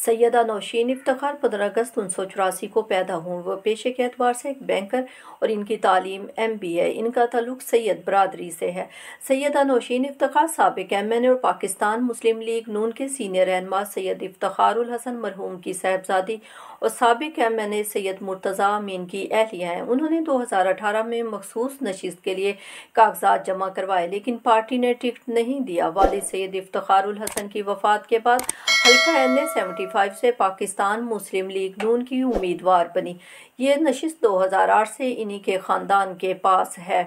सैयदा नौशीन इफ्तार पंद्रह अगस्त उन्नीस सौ चौरासी को पैदा हुए वह पेशे के अतबार से एक बैंकर और इनकी तालीम एम बी है इनका तल्लु सैयद बरदरी से है सैयदा नौशीन इफ्तार सबक एम एन ए और पाकिस्तान मुस्लिम लीग नून के सीनियर रहनमा सैयद इफ्तार इफ्तारुलहसन मरहूम की साहबजादी और सबक M N A Syed Murtaza Amin की अहलिया हैं उन्होंने दो हज़ार अठारह में मखसूस नशस्त के लिए कागजात जमा करवाए लेकिन पार्टी ने टिकट नहीं दिया वालिद सैयद हसन की वफात के बाद हल्का एन ए सेवेंटी फाइव से पाकिस्तान मुस्लिम लीग नून की उम्मीदवार बनी ये नशिस्त दो हज़ार आठ से इन्हीं के ख़ानदान के पास है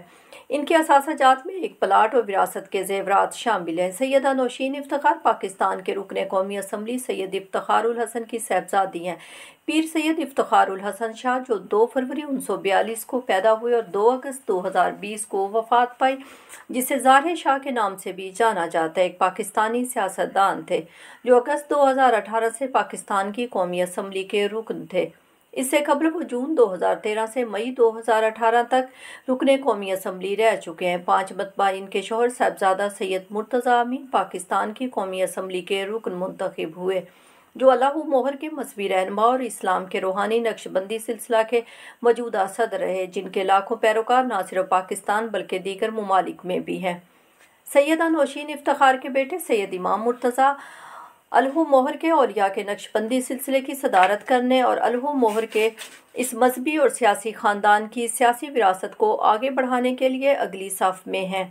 इनके जात में एक प्लाट और विरासत के जेवरात शामिल हैं सैयद नौशीन इफ्तार पाकिस्तान के रुकन कौमी असम्बली सैयद इफ्तार हसन की साहबजादी हैं पीर सैयद इफ्तार हसन शाह जो दो फरवरी उन्नीस सौ बयालीस को पैदा हुए और दो अगस्त दो हज़ार बीस को वफात पाई जिसे ज़ाहिर शाह के नाम से भी जाना जाता है एक पाकिस्तानी सियासतदान थे जो अगस्त अगस्त 2018 से पाकिस्तान की कौमी असम्बली के रुकन थे इससे खबर वो जून 2013 से मई 2018 तक रुकने कौमी असम्बली रह चुके हैं पांच मतबा इनके शोहर साहबजादा सैयद मुर्तज़ा अमीन पाकिस्तान की कौमी असम्बली के रुकन मंतखब हुए जो अल्लाह मोहर के मजहबी रहनमा और इस्लाम के रूहानी नक्शबंदी सिलसिला के मौजूदा सदर रहे जिनके लाखों पैरोकार न सिर्फ पाकिस्तान बल्कि दीगर ममालिक में भी हैं सैयद नौशीन इफ्तार के बेटे सैयद इमाम मुर्तज़ा अलहू मोहर के और या के नक्शबंदी सिलसिले की सदारत करने और अलहू मोहर के इस मजहबी और सियासी ख़ानदान की सियासी विरासत को आगे बढ़ाने के लिए अगली साफ में हैं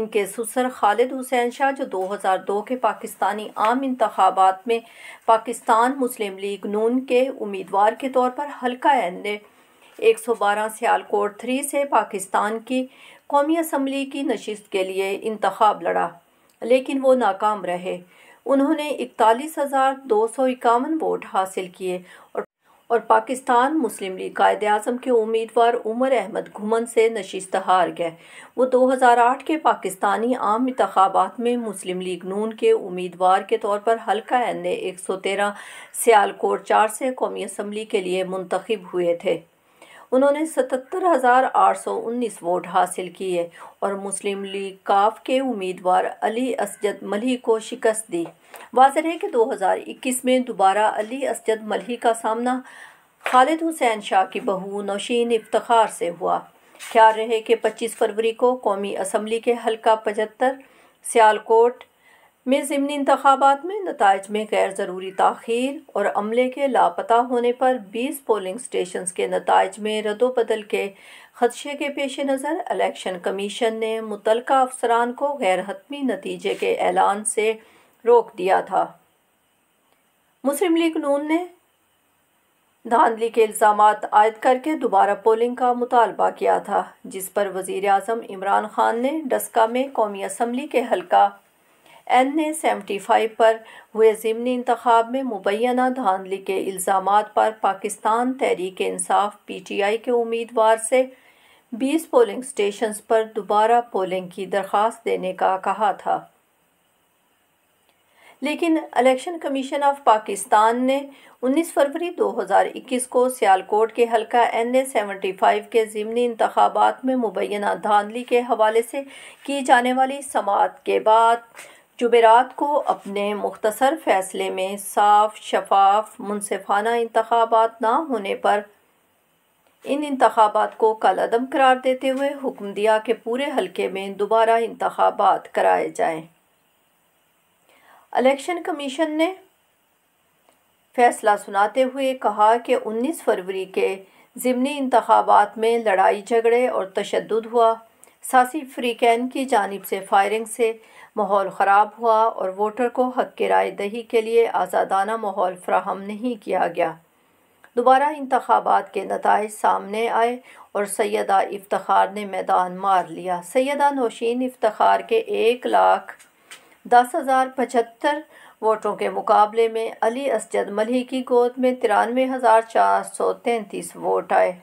इनके सुसर खालिद हुसैन शाह जो 2002 के पाकिस्तानी आम इंतबात में पाकिस्तान मुस्लिम लीग नून के उम्मीदवार के तौर पर हल्का एक सौ बारह सियालकोट थ्री से पाकिस्तान की कौमी असम्बली की नशस्त के लिए इंतखब लड़ा लेकिन वो नाकाम रहे उन्होंने इकतालीस हज़ार दो सौ इक्यावन वोट हासिल किए और और पाकिस्तान मुस्लिम लीग कायद आजम के उम्मीदवार उमर अहमद घुमन से नशिस्त हार गए वो 2008 के पाकिस्तानी आम इंतबात में मुस्लिम लीग नून के उम्मीदवार के तौर पर हल्का एन ए एक सौ तेरह सियालकोट चार से कौमी असम्बली के लिए मुंतखब हुए थे उन्होंने सतहत्तर हज़ार आठ सौ उन्नीस वोट हासिल किए और मुस्लिम लीग काफ के उम्मीदवार अली असजद मलही को शिकस्त दी वाजह है कि 2021 में दोबारा अली असजद मलही का सामना खालिद हुसैन शाह की बहू नौशीन इफ्तार से हुआ ख्याल रहे कि 25 फरवरी को कौमी असम्बली के हलका पचहत्तर सियालकोट में ज़मनी इंतबात में नतज में गैर ज़रूरी तखीर और अमले के लापता होने पर बीस पोलिंग स्टेशन के नतज में रद्दबदल के खदशे के पेश नज़र इलेक्शन कमीशन ने मुतल अफसरान को गैर हतमी नतीजे के ऐलान से रोक दिया था मुस्लिम लीग नून ने धांधली के इल्ज़ाम आयद करके दोबारा पोलिंग का मुतालबा किया था जिस पर वज़ी अजम इमरान खान ने डस्का में कौमी असम्बली के हल्का एन ए सेवेंटी फाइव पर हुए ज़मनी इंतखब में मुबैना धांधली के इल्ज़ाम पर Pakistan Tehreek Insaf P T I के उम्मीदवार से बीस पोलिंग स्टेशन पर दोबारा पोलिंग की दरख्वास्त देने का कहा था लेकिन इलेक्शन कमीशन ऑफ पाकिस्तान ने 19 फरवरी 2021 को सियालकोट के हलका एन ए सेवेंटी फाइव के ज़मनी इंतबात में मुबैना धांधली के हवाले से की जाने वाली समात के बाद जुबेरात को अपने मुख्तसर फैसले में साफ शफाफ मुनफाना इंतबात ना होने पर इन इंतबात को कल अदम करार देते हुए हुक्म दिया कि पूरे हलके में दोबारा इंतबात कराए जाएं। इलेक्शन कमीशन ने फैसला सुनाते हुए कहा कि 19 फरवरी के ज़मनी इंतबात में लड़ाई झगड़े और तशद हुआ सासी फ्रीकैन की जानब से फायरिंग से माहौल ख़राब हुआ और वोटर को हक राय दही के लिए आज़ादाना माहौल फ्राहम नहीं किया गया दोबारा इंतबात के नतज सामने आए और सैदा इफ्तार ने मैदान मार लिया सैदा नौशीन इफ्तार के एक लाख दस हज़ार पचहत्तर वोटों के मुकाबले में अली असजद मलिह की गोद में तिरानवे हज़ार चार सौ तैंतीस वोट आए